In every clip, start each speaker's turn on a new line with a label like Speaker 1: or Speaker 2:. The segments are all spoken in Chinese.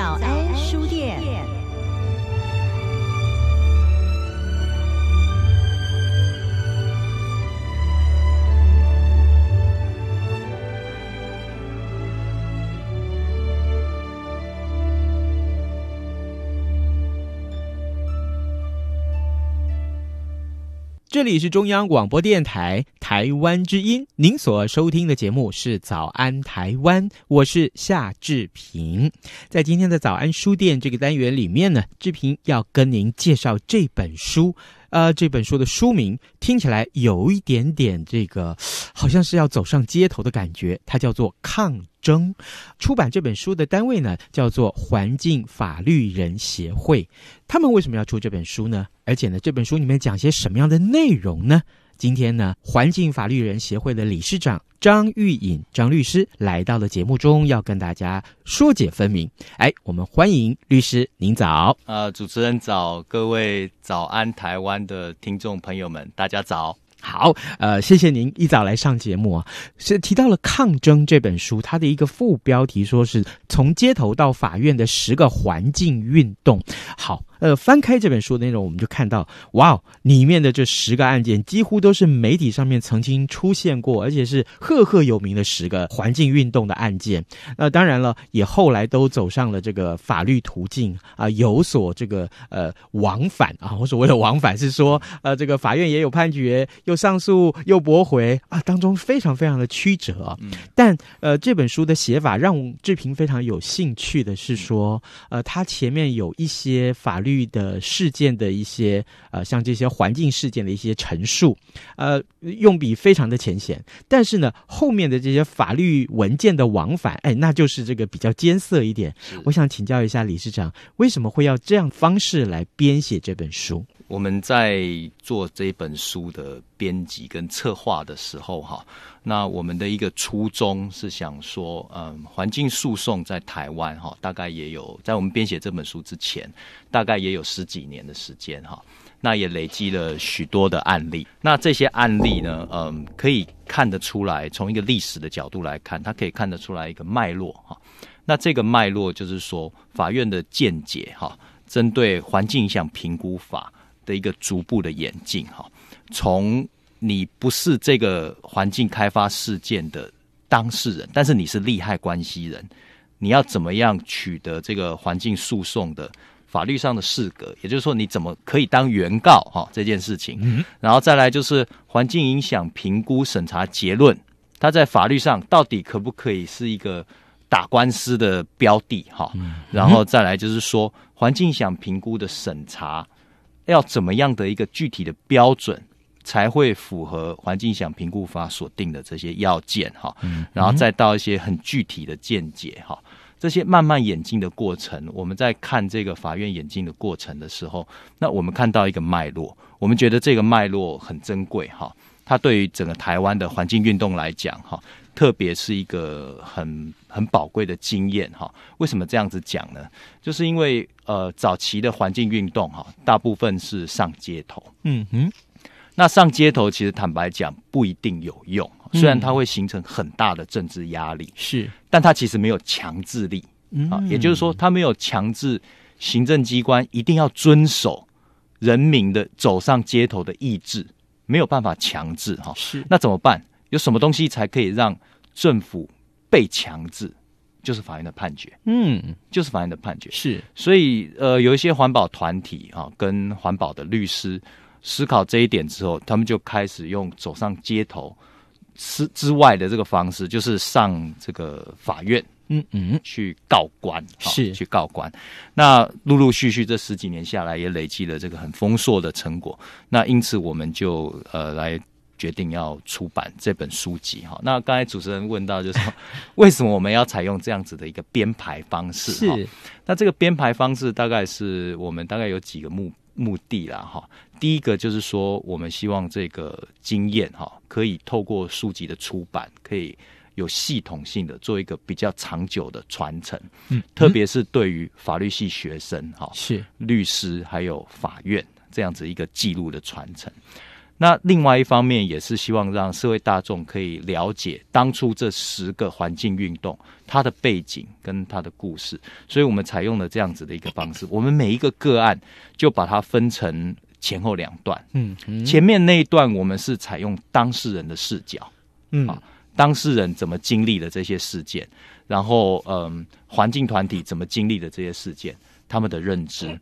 Speaker 1: 早安书店。这里是中央广播电台台湾之音，您所收听的节目是《早安台湾》，我是夏志平。在今天的《早安书店》这个单元里面呢，志平要跟您介绍这本书。呃，这本书的书名听起来有一点点这个，好像是要走上街头的感觉。它叫做《抗争》，出版这本书的单位呢叫做环境法律人协会。他们为什么要出这本书呢？而且呢，这本书里面讲些什么样的内容呢？今天呢，环境法律人协会的理事长张玉颖张律师来到了节目中，要跟大家说解分明。哎，我们欢迎律师，您早。
Speaker 2: 呃，主持人早，各位早安，台湾的听众
Speaker 1: 朋友们，大家早。好，呃，谢谢您一早来上节目啊。是提到了《抗争》这本书，它的一个副标题说是从街头到法院的十个环境运动。好。呃，翻开这本书的内容，我们就看到，哇哦，里面的这十个案件几乎都是媒体上面曾经出现过，而且是赫赫有名的十个环境运动的案件。那当然了，也后来都走上了这个法律途径啊，有所这个呃往返啊。我所谓的往返是说，呃，这个法院也有判决，又上诉又驳回啊，当中非常非常的曲折。嗯。但呃，这本书的写法让志平非常有兴趣的是说，呃，他前面有一些法律。律的事件的一些呃，像这些环境事件的一些陈述，呃，用笔非常的浅显。但是呢，后面的这些法律文件的往返，哎，那就是这个比较艰涩一点。我想请教一下理事长，为什么会要这样方式来编写这本书？我们在做
Speaker 2: 这本书的编辑跟策划的时候，哈，那我们的一个初衷是想说，嗯，环境诉讼在台湾，哈，大概也有在我们编写这本书之前，大概也有十几年的时间，哈，那也累积了许多的案例。那这些案例呢，嗯，可以看得出来，从一个历史的角度来看，它可以看得出来一个脉络，哈。那这个脉络就是说，法院的见解，哈，针对环境影响评估法。的一个逐步的演进哈，从你不是这个环境开发事件的当事人，但是你是利害关系人，你要怎么样取得这个环境诉讼的法律上的适格，也就是说你怎么可以当原告哈这件事情。嗯，然后再来就是环境影响评估审查结论，它在法律上到底可不可以是一个打官司的标的哈？嗯，然后再来就是说环境影响评估的审查。要怎么样的一个具体的标准，才会符合环境影响评估法所定的这些要件哈？嗯，然后再到一些很具体的见解哈，这些慢慢演进的过程，我们在看这个法院演进的过程的时候，那我们看到一个脉络，我们觉得这个脉络很珍贵哈，它对于整个台湾的环境运动来讲哈。特别是一个很很宝贵的经验哈，为什么这样子讲呢？就是因为呃，早期的环境运动哈，大部分是上街头，嗯哼，那上街头其实坦白讲不一定有用，虽然它会形成很大的政治压力，是，但它其实没有强制力啊，也就是说，它没有强制行政机关一定要遵守人民的走上街头的意志，没有办法强制哈，是，那怎么办？有什么东西才可以让政府被强制，就是法院的判决。嗯，就是法院的判决是。所以呃，有一些环保团体啊，跟环保的律师思考这一点之后，他们就开始用走上街头，思之外的这个方式，就是上这个法院。嗯嗯，去告官是，去告官。那陆陆续续这十几年下来，也累积了这个很丰硕的成果。那因此，我们就呃来。决定要出版这本书籍哈，那刚才主持人问到，就是说 为什么我们要采用这样子的一个编排方式？是，那这个编排方式大概是我们大概有几个目目的啦哈。第一个就是说，我们希望这个经验哈，可以透过书籍的出版，可以有系统性的做一个比较长久的传承，嗯，特别是对于法律系学生哈，是律师还有法院这样子一个记录的传承。那另外一方面也是希望让社会大众可以了解当初这十个环境运动它的背景跟它的故事，所以我们采用了这样子的一个方式。我们每一个个案就把它分成前后两段，
Speaker 1: 嗯，前
Speaker 2: 面那一段我们是采用当事人的视角，嗯，当事人怎么经历的这些事件，然后嗯，环境团体怎么经历的这些事件，他们的认知。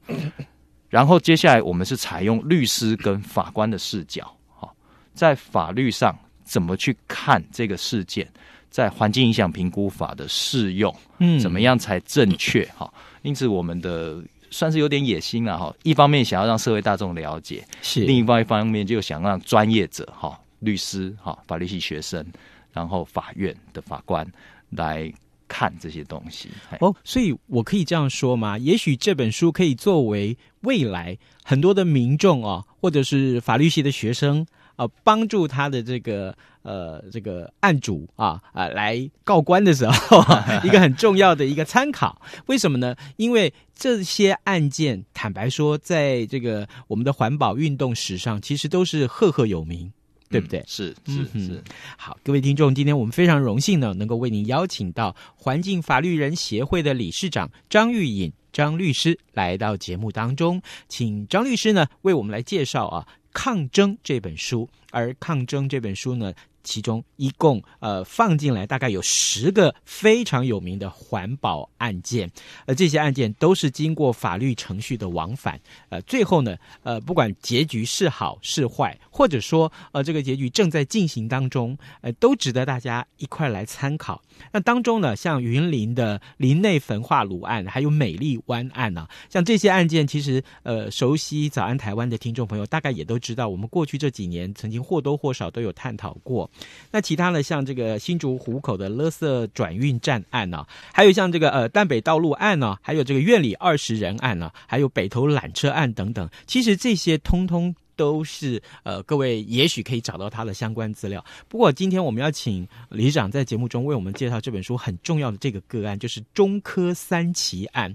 Speaker 2: 然后接下来我们是采用律师跟法官的视角，好，在法律上怎么去看这个事件，在环境影响评估法的适用，嗯，怎么样才正确？哈，因此我们的算是有点野心了，哈，一方面想要让社会大众了解，是，另方一方面就想让专业者，哈，律师，哈，法律系学生，然后法院的法官来。看这些东西
Speaker 1: 哦，所以我可以这样说吗？也许这本书可以作为未来很多的民众啊，或者是法律系的学生啊，帮助他的这个呃这个案主啊啊来告官的时候 一个很重要的一个参考。为什么呢？因为这些案件坦白说，在这个我们的环保运动史上，其实都是赫赫有名。对不对？是是是，好，各位听众，今天我们非常荣幸呢，能够为您邀请到环境法律人协会的理事长张玉颖张律师来到节目当中，请张律师呢为我们来介绍啊《抗争》这本书，而《抗争》这本书呢。其中一共呃放进来大概有十个非常有名的环保案件，呃，这些案件都是经过法律程序的往返，呃，最后呢，呃，不管结局是好是坏，或者说呃这个结局正在进行当中，呃，都值得大家一块来参考。那当中呢，像云林的林内焚化炉案，还有美丽湾案呢，像这些案件，其实呃，熟悉《早安台湾》的听众朋友大概也都知道，我们过去这几年曾经或多或少都有探讨过。那其他的像这个新竹湖口的勒瑟转运站案呢，还有像这个呃淡北道路案呢，还有这个院里二十人案呢，还有北投缆车案等等，其实这些通通。都是呃，各位也许可以找到他的相关资料。不过，今天我们要请李长在节目中为我们介绍这本书很重要的这个个案，就是中科三奇案。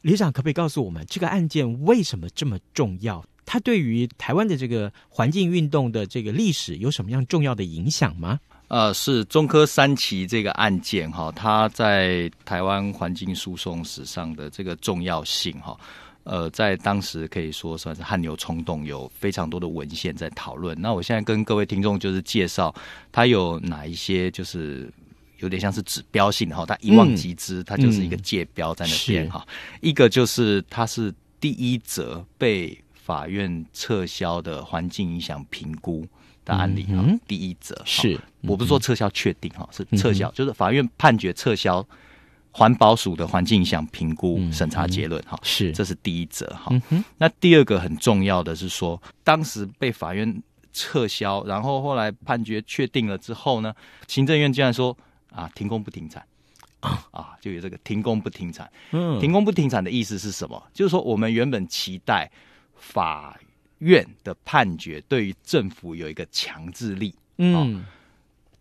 Speaker 1: 李长可不可以告诉我们，这个案件为什么这么重要？它对于台湾的这个环境运动的这个历史有什么样重要的影响吗？
Speaker 2: 呃，是中科三期这个案件哈，它在台湾环境诉讼史上的这个重要性哈。呃，在当时可以说算是汗牛充栋，有非常多的文献在讨论。那我现在跟各位听众就是介绍它有哪一些，就是有点像是指标性哈，它一望即知，它就是一个界标在那边哈。一个就是它是第一则被法院撤销的环境影响评估的案例哈，第一则是我不是说撤销确定哈，是撤销，就是法院判决撤销。环保署的环境影响评估审查结论，哈，是，这是第一则，哈。那第二个很重要的是说，当时被法院撤销，然后后来判决确定了之后呢，行政院竟然说啊，停工不停产，啊，就有这个停工不停产。嗯，停工不停产的意思是什么？就是说我们原本期待法院的判决对于政府有一个强制力，嗯。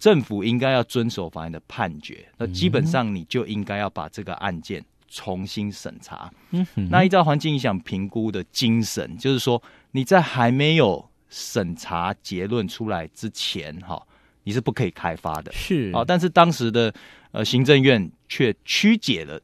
Speaker 2: 政府应该要遵守法院的判决，那基本上你就应该要把这个案件重新审查。那依照环境影响评估的精神，就是说你在还没有审查结论出来之前，哈，你是不可以开发的。是啊，但是当时的呃行政院却曲解了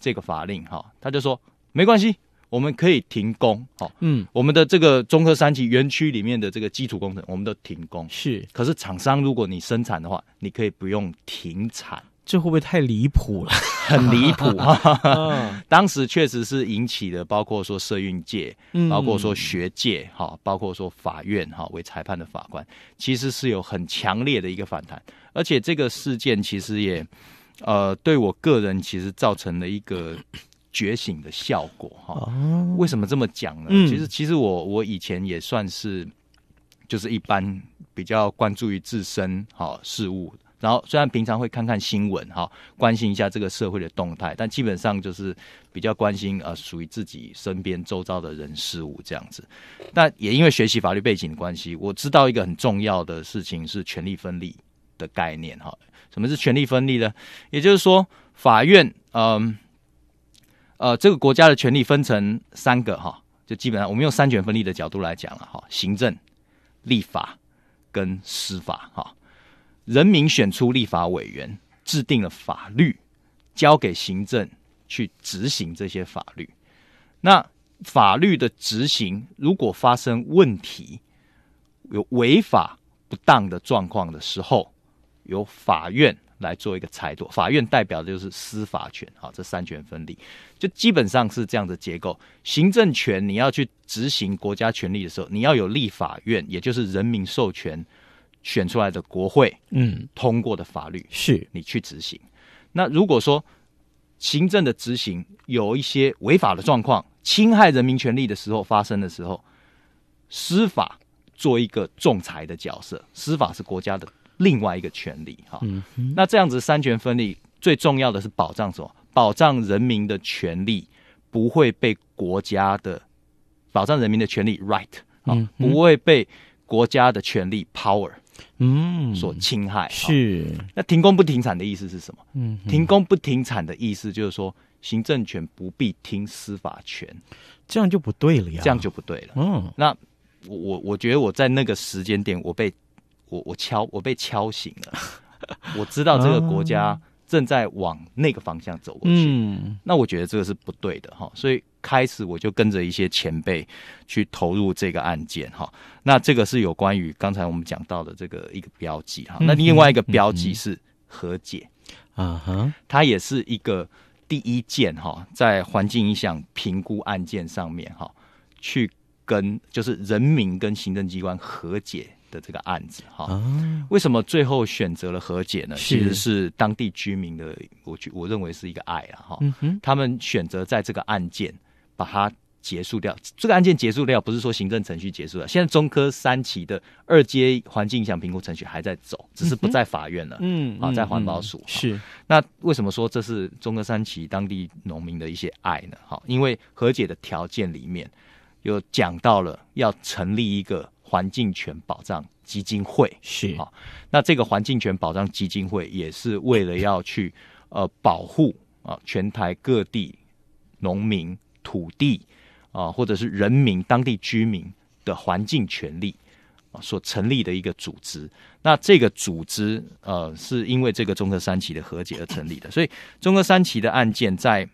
Speaker 2: 这个法令，哈，他就说没关系。我们可以停工，哦，嗯，我们的这个中科三期园区里面的这个基础工程，我们都停工。是，可是厂商如果你生产的话，你可以不用停产，
Speaker 1: 这会不会太离谱了？很离谱 啊！
Speaker 2: 当时确实是引起的，包括说社运界，包括说学界，哈，包括说法院，哈，为裁判的法官，其实是有很强烈的一个反弹。而且这个事件其实也，呃，对我个人其实造成了一个。觉醒的效果哈？为什么这么讲呢？其实，其实我我以前也算是，就是一般比较关注于自身哈事物。然后虽然平常会看看新闻哈，关心一下这个社会的动态，但基本上就是比较关心呃属于自己身边周遭的人事物这样子。但也因为学习法律背景的关系，我知道一个很重要的事情是权力分立的概念哈。什么是权力分立呢？也就是说，法院嗯。呃，这个国家的权力分成三个哈，就基本上我们用三权分立的角度来讲了哈，行政、立法跟司法哈。人民选出立法委员，制定了法律，交给行政去执行这些法律。那法律的执行如果发生问题，有违法不当的状况的时候，由法院。来做一个裁夺。法院代表的就是司法权，好，这三权分立就基本上是这样的结构。行政权你要去执行国家权力的时候，你要有立法院，也就是人民授权选出来的国会，嗯，通过的法律是你去执行。那如果说行政的执行有一些违法的状况，侵害人民权利的时候发生的时候，司法做一个仲裁的角色，司法是国家的。另外一个权利哈，那这样子三权分立最重要的是保障什么？保障人民的权利不会被国家的保障人民的权利 right 啊，不会被国家的权利 power
Speaker 1: 嗯所
Speaker 2: 侵害。是那停工不停产的意思是什么？嗯，停工不停产的意思就是说行政权不必听司法
Speaker 1: 权，这样就不对了呀。这样就不对了。嗯，
Speaker 2: 那我我我觉得我在那个时间点我被。我我敲我被敲醒了，我知道这个国家正在往那个方向走过去，那我觉得这个是不对的哈，所以开始我就跟着一些前辈去投入这个案件哈。那这个是有关于刚才我们讲到的这个一个标记哈，那另外一个标记是和解啊哈，它也是一个第一件哈，在环境影响评估案件上面哈，去跟就是人民跟行政机关和解。的这个案子哈，为什么最后选择了和解呢？其实是当地居民的，我觉我认为是一个爱啊哈。他们选择在这个案件把它结束掉。这个案件结束掉，不是说行政程序结束了，现在中科三期的二阶环境影响评估程序还在走，只是不在法院了，嗯，啊，在环保署。是那为什么说这是中科三期当地农民的一些爱呢？哈，因为和解的条件里面有讲到了要成立一个。环境权保障基金会是啊，那这个环境权保障基金会也是为了要去呃保护啊全台各地农民土地啊，或者是人民当地居民的环境权利啊所成立的一个组织。那这个组织呃是因为这个中科三期的和解而成立的，所以中科三期的案件，在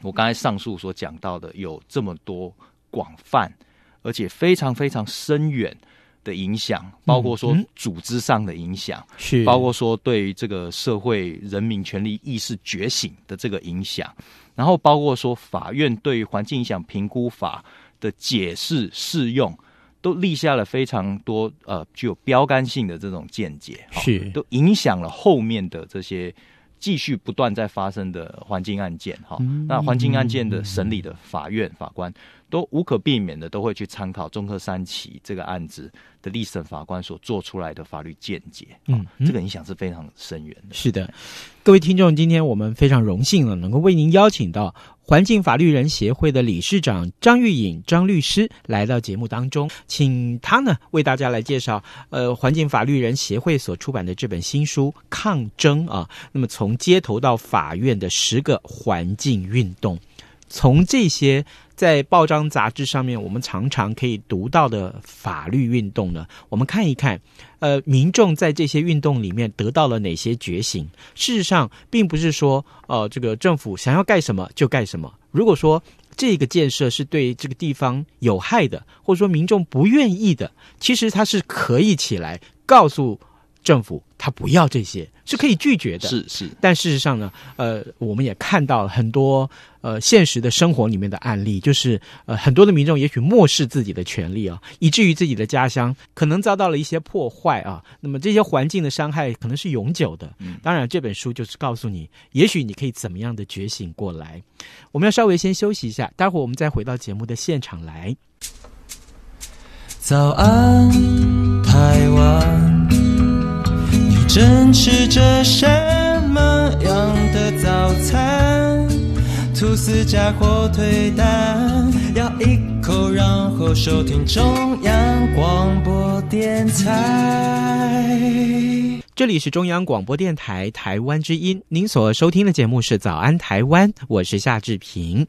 Speaker 2: 我刚才上述所讲到的有这么多广泛。而且非常非常深远的影响，包括说组织上的影响，是包括说对这个社会人民权利意识觉醒的这个影响，然后包括说法院对环境影响评估法的解释适用，都立下了非常多呃具有标杆性的这种见解，是都影响了后面的这些继续不断在发生的环境案件哈。那环境案件的审理的法院法官。都无可避免的都会去参考中科三期这个案子的立审法官所做出来的法律见解，嗯，这个影响是非常深远。的。
Speaker 1: 是的，各位听众，今天我们非常荣幸的能够为您邀请到环境法律人协会的理事长张玉颖张律师来到节目当中，请他呢为大家来介绍呃环境法律人协会所出版的这本新书《抗争啊》，那么从街头到法院的十个环境运动。从这些在报章杂志上面我们常常可以读到的法律运动呢，我们看一看，呃，民众在这些运动里面得到了哪些觉醒？事实上，并不是说，呃，这个政府想要盖什么就盖什么。如果说这个建设是对这个地方有害的，或者说民众不愿意的，其实它是可以起来告诉。政府他不要这些是可以拒绝的，是是。但事实上呢，呃，我们也看到了很多呃现实的生活里面的案例，就是呃很多的民众也许漠视自己的权利啊，以至于自己的家乡可能遭到了一些破坏啊。那么这些环境的伤害可能是永久的。当然，这本书就是告诉你，也许你可以怎么样的觉醒过来。我们要稍微先休息一下，待会儿我们再回到节目的现场来。早安，台湾。正吃着什
Speaker 2: 么样的早餐？吐司加火腿
Speaker 1: 蛋，咬一口，然后收听中央广播电台。这里是中央广播电台台湾之音，您所收听的节目是《早安台湾》，我是夏志平。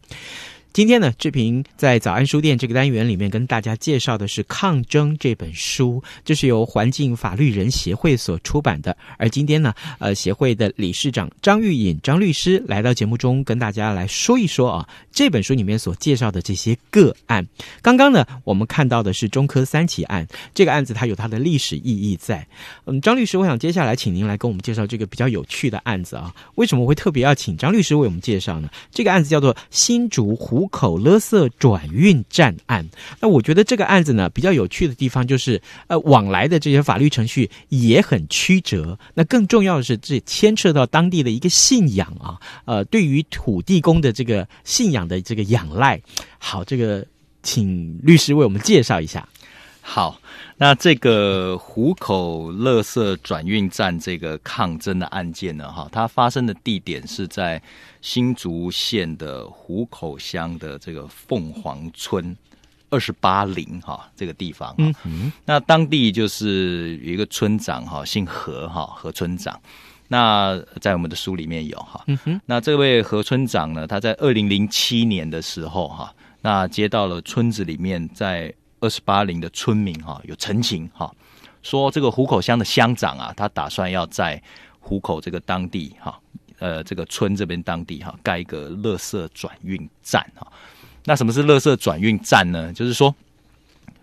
Speaker 1: 今天呢，志平在早安书店这个单元里面跟大家介绍的是《抗争》这本书，这是由环境法律人协会所出版的。而今天呢，呃，协会的理事长张玉颖张律师来到节目中，跟大家来说一说啊，这本书里面所介绍的这些个案。刚刚呢，我们看到的是中科三起案，这个案子它有它的历史意义在。嗯，张律师，我想接下来请您来跟我们介绍这个比较有趣的案子啊。为什么我会特别要请张律师为我们介绍呢？这个案子叫做新竹湖。虎口勒色转运站案，那我觉得这个案子呢比较有趣的地方就是，呃，往来的这些法律程序也很曲折。那更重要的是，这牵涉到当地的一个信仰啊，呃，对于土地公的这个信仰的这个仰赖。好，这个请律师为我们介绍一下。好，那这
Speaker 2: 个虎口垃圾转运站这个抗争的案件呢，哈，它发生的地点是在新竹县的虎口乡的这个凤凰村二十八林，哈，这个地方，嗯那当地就是有一个村长，哈，姓何，哈何村长，那在我们的书里面有，哈，嗯那这位何村长呢，他在二零零七年的时候，哈，那接到了村子里面在二十八林的村民哈有陈情哈，说这个虎口乡的乡长啊，他打算要在虎口这个当地哈，呃，这个村这边当地哈盖一个乐色转运站哈。那什么是乐色转运站呢？就是说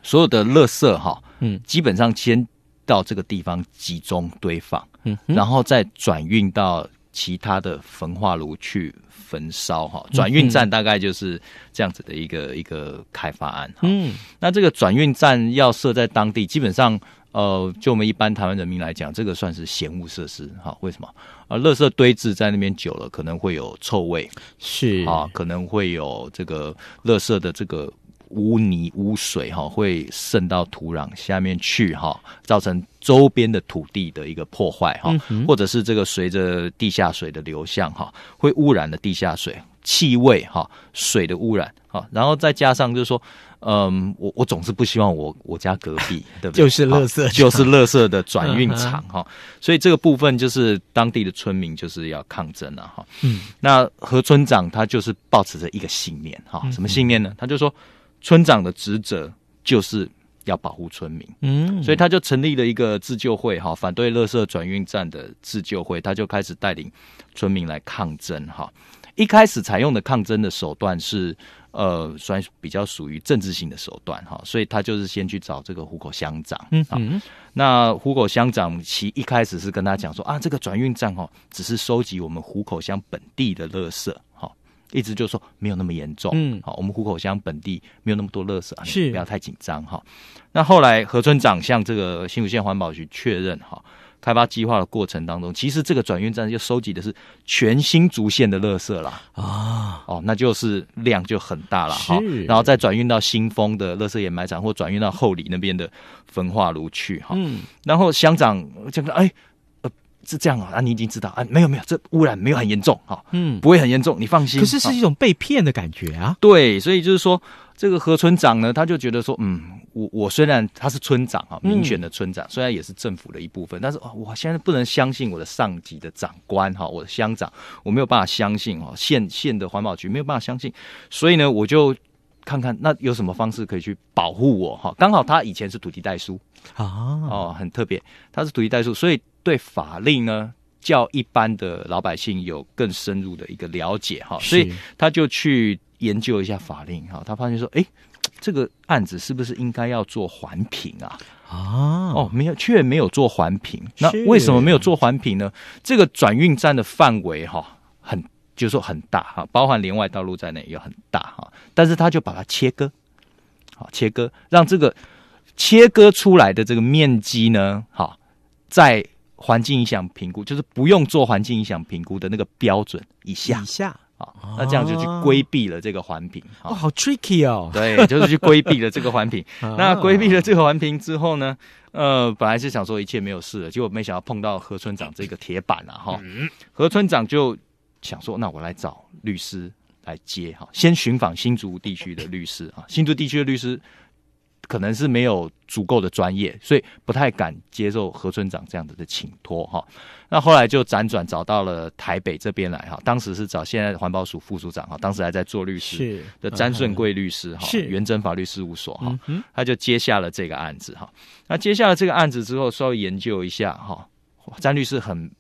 Speaker 2: 所有的乐色哈，嗯，基本上先到这个地方集中堆放，嗯，然后再转运到。其他的焚化炉去焚烧哈，转运站大概就是这样子的一个一个开发案。嗯，那这个转运站要设在当地，基本上呃，就我们一般台湾人民来讲，这个算是嫌物设施哈。为什么？呃，垃圾堆置在那边久了，可能会有臭味，是啊，可能会有这个垃圾的这个。污泥污水哈会渗到土壤下面去哈，造成周边的土地的一个破坏哈，或者是这个随着地下水的流向哈，会污染了地下水气味哈，水的污染啊，然后再加上就是说，嗯，我我总是不希望我我家隔壁 对不对？就是垃圾，就是垃圾的转运场 哈，所以这个部分就是当地的村民就是要抗争了哈。嗯，那何村长他就是保持着一个信念哈，什么信念呢？他就说。村长的职责就是要保护村民，嗯，所以他就成立了一个自救会哈，反对垃圾转运站的自救会，他就开始带领村民来抗争哈。一开始采用的抗争的手段是，呃，算比较属于政治性的手段哈，所以他就是先去找这个虎口乡长，嗯嗯，那虎口乡长其一开始是跟他讲说啊，这个转运站哦，只是收集我们虎口乡本地的垃圾。」一直就说没有那么严重，嗯，好，我们虎口乡本地没有那么多垃圾，是不要太紧张哈。那后来何村长向这个新竹县环保局确认哈，开发计划的过程当中，其实这个转运站就收集的是全新竹县的垃圾啦。
Speaker 1: 啊，
Speaker 2: 哦，那就是量就很大了哈。然后再转运到新丰的垃圾掩埋场或转运到后里那边的焚化炉去哈。嗯，然后乡长讲哎。是这样啊，那你已经知道啊？没有没有，这污染没有很严重哈，嗯，不会很严重，你放心。可是是一种被骗的感觉啊。对，所以就是说，这个何村长呢，他就觉得说，嗯，我我虽然他是村长啊，民选的村长，虽然也是政府的一部分，但是我现在不能相信我的上级的长官哈，我的乡长，我没有办法相信哈，县县的环保局没有办法相信，所以呢，我就看看那有什么方式可以去保护我哈。刚好他以前是土地代书
Speaker 1: 啊，哦，
Speaker 2: 很特别，他是土地代书，所以。对法令呢，较一般的老百姓有更深入的一个了解哈，所以他就去研究一下法令哈。他发现说，哎，这个案子是不是应该要做环评啊？
Speaker 1: 啊，哦，
Speaker 2: 没有，却没有做环评。那为什么没有做环评呢？这个转运站的范围哈，很就是说很大哈，包含连外道路在内，也很大哈。但是他就把它切割，好切割，让这个切割出来的这个面积呢，哈，在环境影响评估就是不用做环境影响评估的那个标准以下，以下啊，
Speaker 1: 那这样就去规
Speaker 2: 避了这个环评。
Speaker 1: 哦，好 tricky 哦。对，就是去规避了这个
Speaker 2: 环评。那规避了这个环评之后呢，呃，本来是想说一切没有事了，结果没想到碰到何村长这个铁板了哈。何村长就想说，那我来找律师来接哈，先寻访新竹地区的律师啊，新竹地区的律师。可能是没有足够的专业，所以不太敢接受何村长这样子的请托哈。那后来就辗转找到了台北这边来哈。当时是找现在的环保署副署长哈，当时还在做律师的詹顺贵律师哈，元真法律事务所哈，他就接下了这个案子哈。那接下了这个案子之后，稍微研究一下哈，詹律师很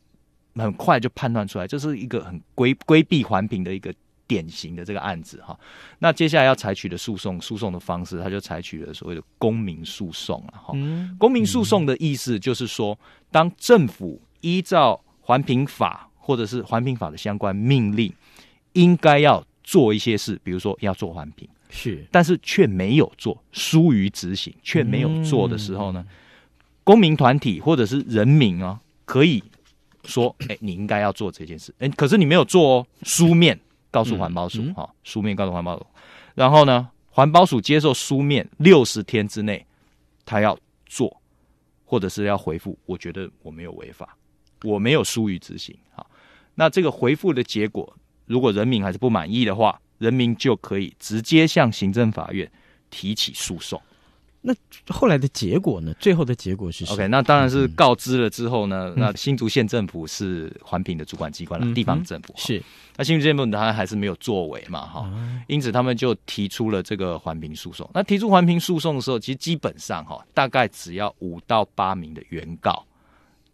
Speaker 2: 很快就判断出来，这是一个很规规避环评的一个。典型的这个案子哈，那接下来要采取的诉讼，诉讼的方式，他就采取了所谓的公民诉讼了哈。公民诉讼的意思就是说，当政府依照环评法或者是环评法的相关命令，应该要做一些事，比如说要做环评，是，但是却没有做，疏于执行，却没有做的时候呢，公民团体或者是人民啊，可以说，哎，你应该要做这件事，哎，可是你没有做哦，书面。告诉环保署，哈，书面告诉环保署，然后呢，环保署接受书面六十天之内，他要做，或者是要回复。我觉得我没有违法，我没有疏于执行，哈。那这个回复的结果，如果人民还是不满意的话，人民就可以直接向行政法院提起诉讼。那后来的结果呢？最后的结果是？O K，那当然是告知了之后呢，那新竹县政府是环评的主管机关了，地方政府是。那新竹县政府他还是没有作为嘛，哈，因此他们就提出了这个环评诉讼。那提出环评诉讼的时候，其实基本上哈，大概只要五到八名的原告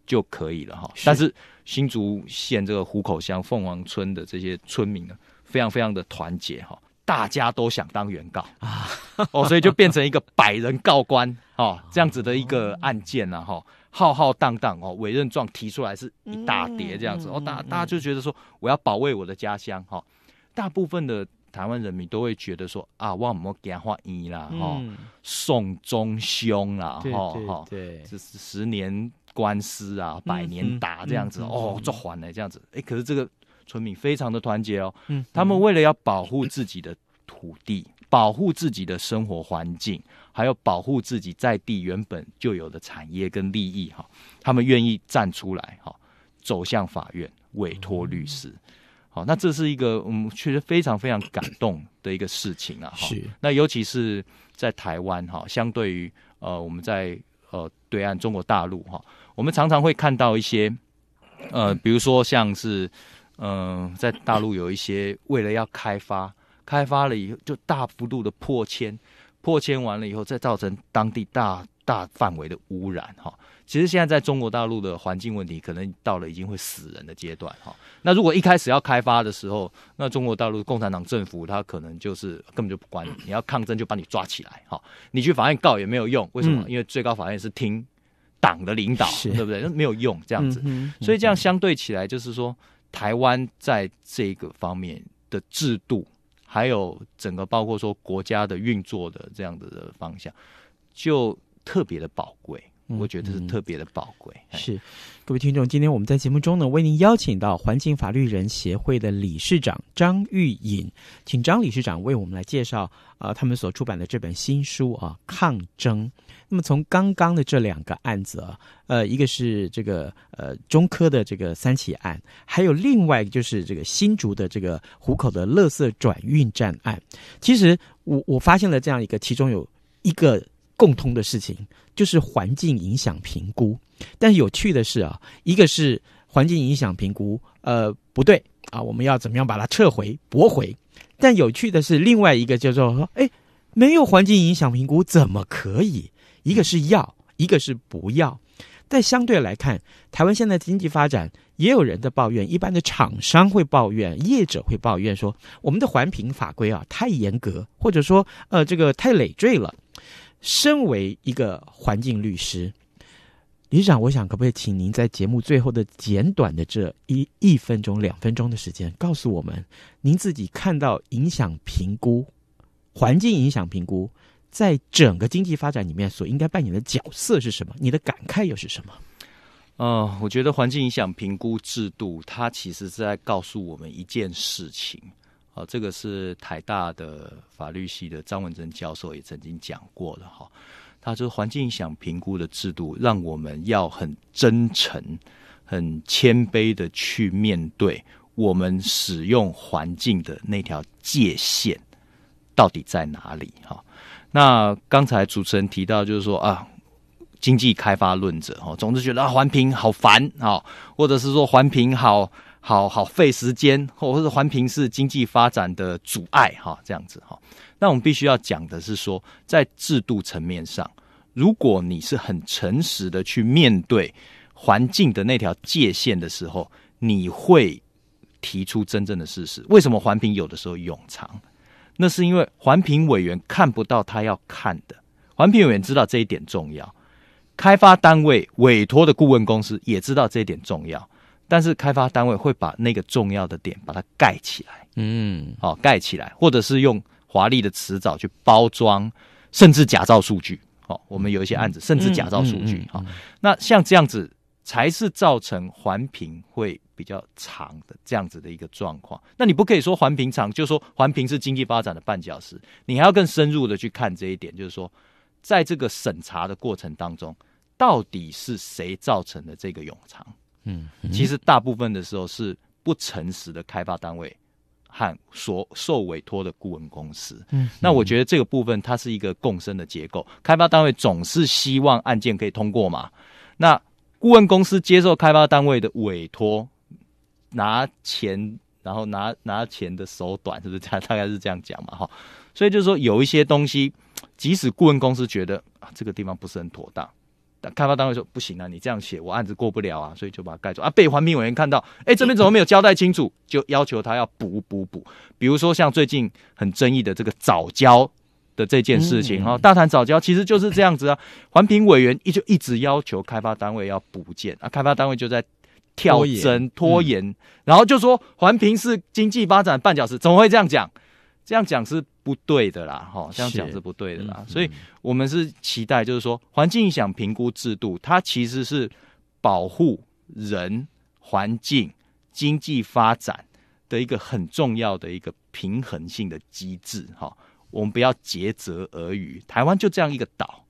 Speaker 2: 就可以了哈。但是新竹县这个虎口乡凤凰村的这些村民呢，非常非常的团结哈。大家都想当原告啊，哦，所以就变成一个百人告官哦，这样子的一个案件呐，哈，浩浩荡荡哦，委任状提出来是一大叠这样子哦，大大家就觉得说我要保卫我的家乡哈，大部分的台湾人民都会觉得说啊，我唔给他话一啦哈，送中凶啦哈，哈，对，这是十年官司啊，百年打这样子哦，做还呢这样子，哎，可是这个。村民非常的团结哦，嗯，他们为了要保护自己的土地，保护自己的生活环境，还有保护自己在地原本就有的产业跟利益，哈，他们愿意站出来，哈，走向法院，委托律师，好，那这是一个，嗯，确实非常非常感动的一个事情啊，哈，那尤其是在台湾，哈，相对于呃我们在呃对岸中国大陆，哈，我们常常会看到一些，呃，比如说像是。嗯，在大陆有一些为了要开发，开发了以后就大幅度的破迁，破迁完了以后再造成当地大大范围的污染哈。其实现在在中国大陆的环境问题，可能到了已经会死人的阶段哈。那如果一开始要开发的时候，那中国大陆共产党政府他可能就是根本就不管你，你要抗争就把你抓起来哈。你去法院告也没有用，为什么？因为最高法院是听党的领导，对不对？没有用这样子，所以这样相对起来就是说。台湾在这个方面的制度，还有整个包括说国家的运作的这样子的方向，就特别的宝贵。我
Speaker 1: 觉得是特别的宝贵。是各位听众，今天我们在节目中呢，为您邀请到环境法律人协会的理事长张玉颖，请张理事长为我们来介绍啊，他们所出版的这本新书啊，《抗争》。那么从刚刚的这两个案子，啊，呃，一个是这个呃中科的这个三起案，还有另外就是这个新竹的这个湖口的垃圾转运站案。其实我我发现了这样一个，其中有一个。共通的事情就是环境影响评估。但有趣的是啊，一个是环境影响评估，呃，不对啊，我们要怎么样把它撤回、驳回？但有趣的是，另外一个叫做说，哎，没有环境影响评估怎么可以？一个是要，一个是不要。但相对来看，台湾现在经济发展，也有人的抱怨，一般的厂商会抱怨，业者会抱怨，说我们的环评法规啊太严格，或者说呃这个太累赘了。身为一个环境律师，事长，我想可不可以请您在节目最后的简短的这一一分钟、两分钟的时间，告诉我们您自己看到影响评估、环境影响评估在整个经济发展里面所应该扮演的角色是什么？你的感慨又是什么？
Speaker 2: 啊，我觉得环境影响评估制度它其实是在告诉我们一件事情。哦，这个是台大的法律系的张文珍教授也曾经讲过的哈，他就是环境影响评估的制度，让我们要很真诚、很谦卑的去面对我们使用环境的那条界限到底在哪里哈。那刚才主持人提到就是说啊，经济开发论者哦，总之觉得啊环评好烦啊，或者是说环评好。好好费时间，或者是环评是经济发展的阻碍，哈，这样子哈。那我们必须要讲的是说，在制度层面上，如果你是很诚实的去面对环境的那条界限的时候，你会提出真正的事实。为什么环评有的时候冗长？那是因为环评委员看不到他要看的，环评委员知道这一点重要，开发单位委托的顾问公司也知道这一点重要。但是开发单位会把那个重要的点把它盖起来，嗯，好盖起来，或者是用华丽的辞藻去包装，甚至假造数据。哦，我们有一些案子，甚至假造数据。哦，那像这样子才是造成环评会比较长的这样子的一个状况。那你不可以说环评长，就说环评是经济发展的绊脚石，你还要更深入的去看这一点，就是说，在这个审查的过程当中，到底是谁造成的这个冗长？嗯，其实大部分的时候是不诚实的开发单位和所受委托的顾问公司。嗯，那我觉得这个部分它是一个共生的结构。开发单位总是希望案件可以通过嘛？那顾问公司接受开发单位的委托，拿钱，然后拿拿钱的手短，是不是？大大概是这样讲嘛？哈，所以就是说有一些东西，即使顾问公司觉得啊，这个地方不是很妥当。开发单位说不行啊，你这样写我案子过不了啊，所以就把它盖住啊。被环评委员看到，哎，这边怎么没有交代清楚？就要求他要补补补。比如说像最近很争议的这个早交的这件事情，哈，大谈早交其实就是这样子啊。环评委员一就一直要求开发单位要补建啊，开发单位就在跳针拖延，然后就说环评是经济发展绊脚石，怎么会这样讲？这样讲是不对的啦，哈，这样讲是不对的啦。所以，我们是期待，就是说，环境影响评估制度，它其实是保护人、环境、经济发展的一个很重要的一个平衡性的机制，哈。我们不要竭泽而渔，台湾就这样一个岛。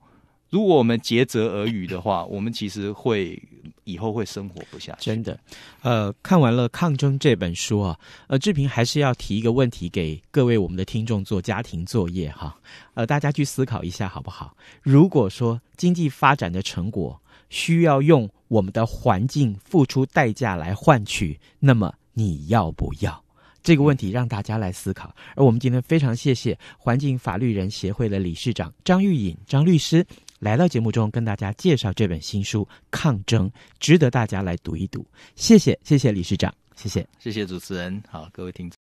Speaker 2: 如果我们竭泽而渔的话，我
Speaker 1: 们其实会以后会生活不下去。真的，呃，看完了《抗争》这本书啊，呃，志平还是要提一个问题给各位我们的听众做家庭作业哈，呃，大家去思考一下好不好？如果说经济发展的成果需要用我们的环境付出代价来换取，那么你要不要？这个问题让大家来思考。而我们今天非常谢谢环境法律人协会的理事长张玉颖张律师。来到节目中跟大家介绍这本新书《抗争》，值得大家来读一读。谢谢，谢谢李市长，谢谢，谢
Speaker 2: 谢主持人，好，各位听众。